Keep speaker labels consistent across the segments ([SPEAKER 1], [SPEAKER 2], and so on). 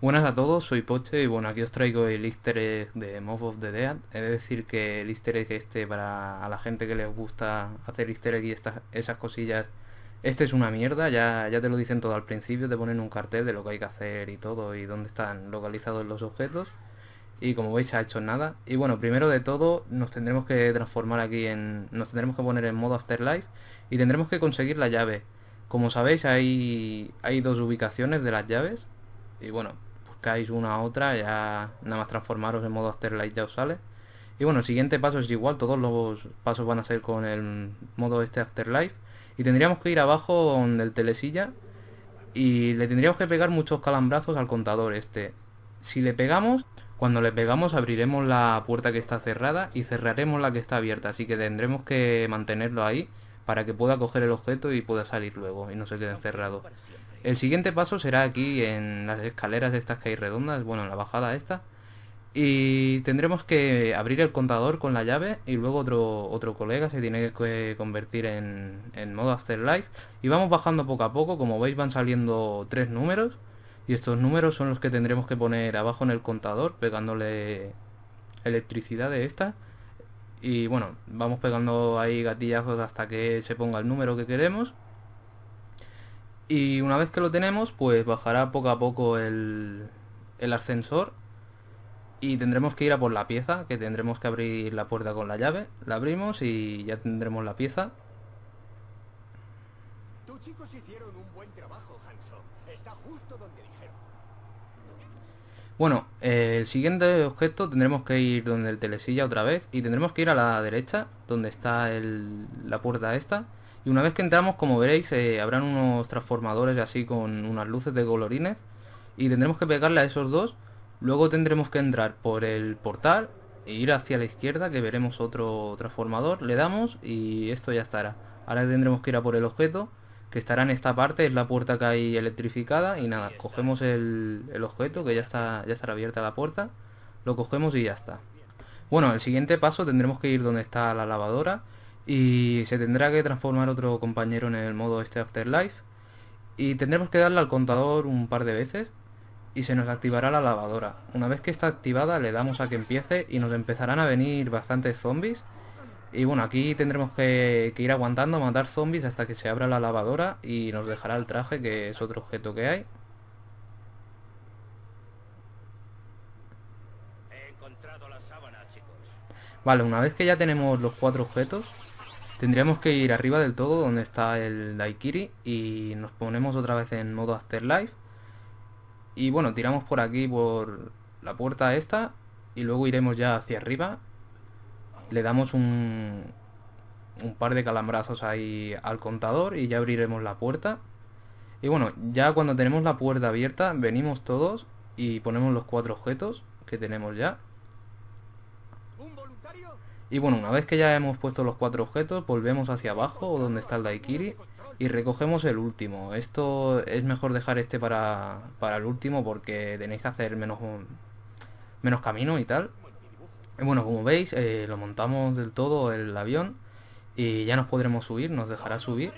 [SPEAKER 1] Buenas a todos, soy Poche y bueno, aquí os traigo el easter egg de Mob of the Dead. He de decir que el easter egg este para a la gente que les gusta hacer easter egg y estas, esas cosillas, este es una mierda, ya, ya te lo dicen todo al principio, te ponen un cartel de lo que hay que hacer y todo y dónde están localizados los objetos. Y como veis ha hecho nada. Y bueno, primero de todo nos tendremos que transformar aquí en... Nos tendremos que poner en modo Afterlife y tendremos que conseguir la llave. Como sabéis hay, hay dos ubicaciones de las llaves. Y bueno, una a otra, ya nada más transformaros en modo Afterlife ya os sale. Y bueno, el siguiente paso es igual, todos los pasos van a ser con el modo este Afterlife. Y tendríamos que ir abajo donde el telesilla y le tendríamos que pegar muchos calambrazos al contador este. Si le pegamos, cuando le pegamos abriremos la puerta que está cerrada y cerraremos la que está abierta, así que tendremos que mantenerlo ahí para que pueda coger el objeto y pueda salir luego y no se quede encerrado. El siguiente paso será aquí en las escaleras estas que hay redondas, bueno, en la bajada esta. Y tendremos que abrir el contador con la llave y luego otro, otro colega se tiene que convertir en, en modo Afterlife. Y vamos bajando poco a poco, como veis van saliendo tres números. Y estos números son los que tendremos que poner abajo en el contador, pegándole electricidad de esta. Y bueno, vamos pegando ahí gatillazos hasta que se ponga el número que queremos. Y una vez que lo tenemos, pues bajará poco a poco el, ascensor y tendremos que ir a por la pieza, que tendremos que abrir la puerta con la llave. La abrimos y ya tendremos la pieza. Está justo donde dijeron. Bueno, eh, el siguiente objeto tendremos que ir donde el telesilla otra vez y tendremos que ir a la derecha, donde está la puerta esta. Y una vez que entramos, como veréis, eh, habrán unos transformadores así con unas luces de colorines. Y tendremos que pegarle a esos dos. Luego tendremos que entrar por el portal e ir hacia la izquierda, que veremos otro transformador. Le damos y esto ya estará. Ahora tendremos que ir a por el objeto, que estará en esta parte, es la puerta que hay electrificada. Y nada, cogemos el, objeto, que ya, está, ya estará abierta la puerta. Lo cogemos y ya está. Bueno, el siguiente paso tendremos que ir donde está la lavadora y se tendrá que transformar otro compañero en el modo este Afterlife y tendremos que darle al contador un par de veces y se nos activará la lavadora. Una vez que está activada le damos a que empiece y nos empezarán a venir bastantes zombies y bueno, aquí tendremos que, ir aguantando, matar zombies hasta que se abra la lavadora y nos dejará el traje que es otro objeto que hay. Vale, una vez que ya tenemos los cuatro objetos, Tendríamos que ir arriba del todo donde está el Daikiri y nos ponemos otra vez en modo Afterlife. Y bueno, tiramos por aquí por la puerta esta y luego iremos ya hacia arriba. Le damos un, un par de calambrazos ahí al contador y ya abriremos la puerta. Y bueno, ya cuando tenemos la puerta abierta venimos todos y ponemos los cuatro objetos que tenemos ya. Y bueno, una vez que ya hemos puesto los cuatro objetos, volvemos hacia abajo, donde está el Daikiri, y recogemos el último. Esto es mejor dejar este para, el último porque tenéis que hacer menos, menos camino y tal. Y bueno, como veis, eh, lo montamos del todo el avión y ya nos podremos subir, nos dejará subir.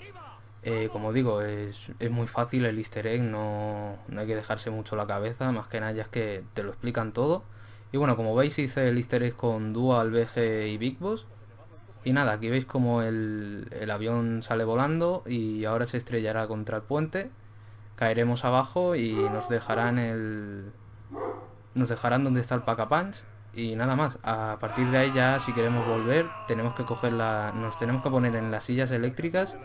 [SPEAKER 1] Eh, como digo, es, muy fácil el easter egg, no, no hay que dejarse mucho la cabeza, más que nada ya es que te lo explican todo. Y bueno, como veis hice el easter egg con Dual, BG y Big Boss. Y nada, aquí veis como el, avión sale volando y ahora se estrellará contra el puente. Caeremos abajo y nos dejarán el... Nos dejarán donde está el Pack-a-Punch y nada más. A partir de ahí ya si queremos volver tenemos que coger la... nos tenemos que poner en las sillas eléctricas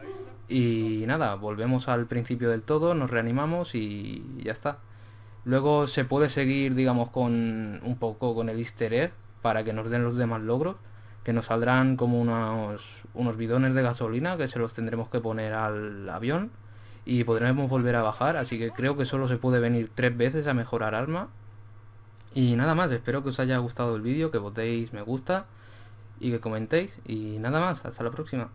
[SPEAKER 1] y nada, volvemos al principio del todo, nos reanimamos y ya está. Luego se puede seguir, digamos, con un poco con el easter egg para que nos den los demás logros, que nos saldrán como unos, unos bidones de gasolina que se los tendremos que poner al avión y podremos volver a bajar, así que creo que solo se puede venir tres veces a mejorar arma. Y nada más, espero que os haya gustado el vídeo, que votéis me gusta y que comentéis. Y nada más, hasta la próxima.